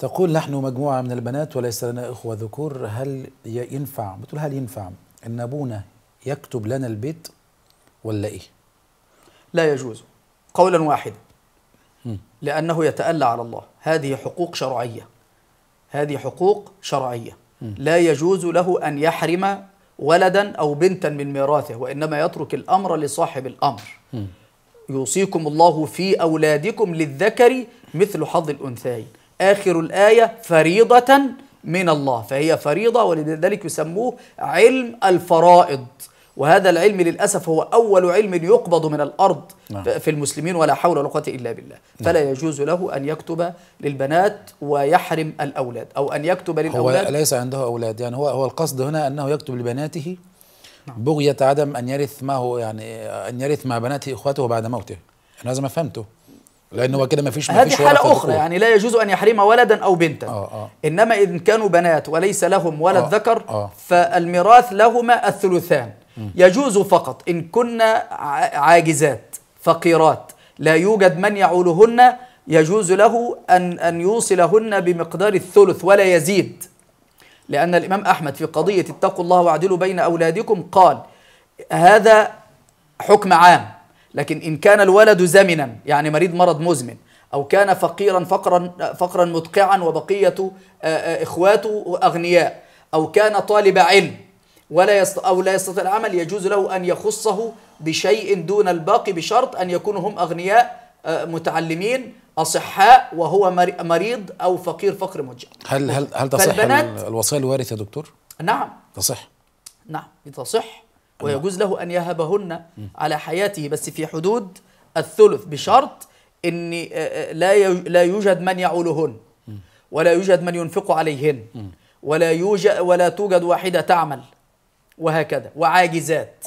تقول نحن مجموعة من البنات وليس لنا إخوة ذكور هل ينفع بتقول هل ينفع إن أبونا يكتب لنا البيت ولا إيه لا يجوز قولا واحدا لأنه يتألى على الله هذه حقوق شرعية هذه حقوق شرعية لا يجوز له أن يحرم ولدا أو بنتا من ميراثه وإنما يترك الأمر لصاحب الأمر يوصيكم الله في أولادكم للذكر مثل حظ الأنثيين آخر الآية فريضة من الله فهي فريضة ولذلك يسموه علم الفرائض وهذا العلم للأسف هو أول علم يقبض من الأرض نعم. في المسلمين ولا حول ولا قوة إلا بالله نعم. فلا يجوز له أن يكتب للبنات ويحرم الأولاد أو أن يكتب للأولاد هو ليس عنده أولاد يعني هو هو القصد هنا أنه يكتب لبناته نعم. بغية عدم أن يرث ما هو يعني أن يرث مع بناته إخوته بعد موته أنا هذا ما فهمته لأنه هو كده ما فيش هذه حاله اخرى يعني لا يجوز ان يحرم ولدا او بنتا آه آه. انما ان كانوا بنات وليس لهم ولد آه ذكر آه. فالميراث لهما الثلثان م. يجوز فقط ان كنا عاجزات فقيرات لا يوجد من يعولهن يجوز له ان ان يوصلهن بمقدار الثلث ولا يزيد لان الامام احمد في قضيه اتقوا الله واعدلوا بين اولادكم قال هذا حكم عام لكن إن كان الولد زمنا يعني مريض مرض مزمن أو كان فقيرا فقرا فقرا مدقعا وبقية آه، آه، إخواته أغنياء أو كان طالب علم ولا يست... أو لا يستطيع العمل يجوز له أن يخصه بشيء دون الباقي بشرط أن يكونوا هم أغنياء آه، متعلمين أصحاء وهو مريض أو فقير فقر مدقع هل هل هل تصح الوصايا الوارثة يا دكتور؟ نعم تصح نعم تصح ويجوز له أن يهبهن على حياته بس في حدود الثلث بشرط أن آه، آه، لا لا يوجد من يعولهن ولا يوجد من ينفق عليهن ولا يوجد ولا توجد واحدة تعمل وهكذا وعاجزات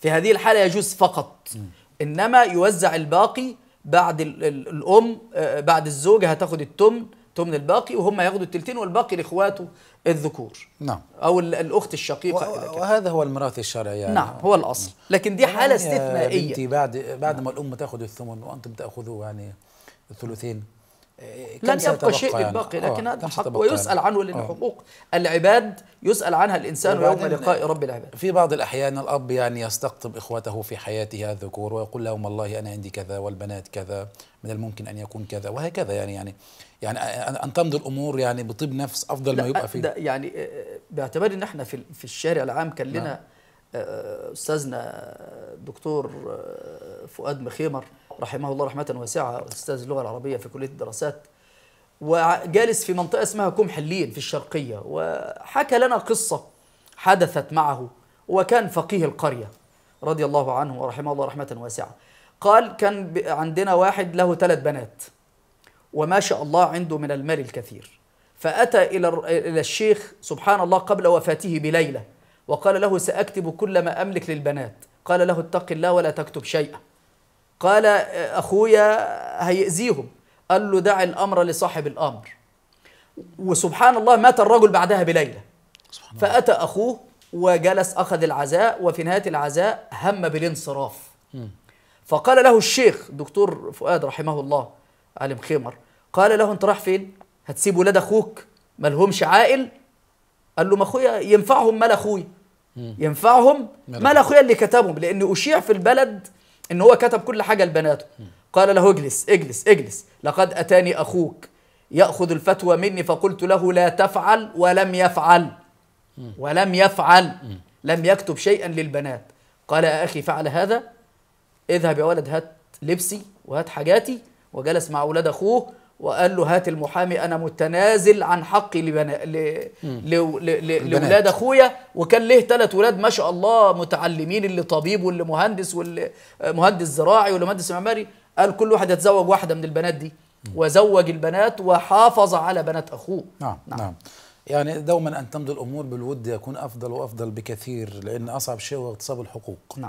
في هذه الحالة يجوز فقط إنما يوزع الباقي بعد الأم آه، بعد الزوجة هتاخد التمن تمن الباقي وهم ياخدوا التلتين والباقي لاخواته الذكور نعم او الاخت الشقيقه و... وهذا هو الميراث الشرعي يعني نعم هو الاصل لكن دي نعم. حاله يعني استثنائيه بنتي بعد بعد نعم. ما الام تاخذ الثمن وانتم تاخذوا يعني الثلثين إيه، لن يبقى شيء يعني. باقي آه، لكن هذا حق ويسأل يعني. عنه لأن آه. حقوق العباد يسأل عنها الإنسان يوم لقاء رب العباد في بعض الأحيان الأب يعني يستقطب إخوته في حياته الذكور ويقول لهم والله أنا عندي كذا والبنات كذا من الممكن أن يكون كذا وهكذا يعني يعني يعني أن تمضي الأمور يعني بطيب نفس أفضل ما يبقى فيه يعني آه، باعتبار أن احنا في, في الشارع العام كان لنا نعم. أستاذنا دكتور فؤاد مخيمر رحمه الله رحمة واسعة أستاذ اللغة العربية في كلية الدراسات وجالس في منطقة اسمها كوم حلين في الشرقية وحكى لنا قصة حدثت معه وكان فقيه القرية رضي الله عنه ورحمه الله رحمة واسعة قال كان عندنا واحد له ثلاث بنات وما شاء الله عنده من المال الكثير فأتى إلى إلى الشيخ سبحان الله قبل وفاته بليلة وقال له سأكتب كل ما أملك للبنات قال له اتق الله ولا تكتب شيئا قال أخويا هيأذيهم قال له دع الأمر لصاحب الأمر وسبحان الله مات الرجل بعدها بليلة فأتى أخوه وجلس أخذ العزاء وفي نهاية العزاء هم بالانصراف فقال له الشيخ دكتور فؤاد رحمه الله علم خمر قال له أنت رايح فين هتسيب ولاد أخوك ملهمش عائل قال له ما أخويا ينفعهم مال أخويا ينفعهم مال أخويا اللي كتبهم لأن أشيع في البلد ان هو كتب كل حاجه لبناته قال له اجلس اجلس اجلس لقد اتاني اخوك ياخذ الفتوى مني فقلت له لا تفعل ولم يفعل ولم يفعل لم يكتب شيئا للبنات قال يا اخي فعل هذا اذهب يا ولد هات لبسي وهات حاجاتي وجلس مع اولاد اخوه وقال له هات المحامي انا متنازل عن حقي لبنا... ل... ل... ل... لولاد اخويا وكان ليه ثلاث ولاد ما شاء الله متعلمين اللي طبيب واللي مهندس واللي آه، مهندس زراعي واللي مهندس معماري قال كل واحد يتزوج واحده من البنات دي وزوج البنات وحافظ على بنات اخوه نعم نعم, نعم. يعني دوما ان تمضي الامور بالود يكون افضل وافضل بكثير لان اصعب شيء هو اغتصاب الحقوق نعم.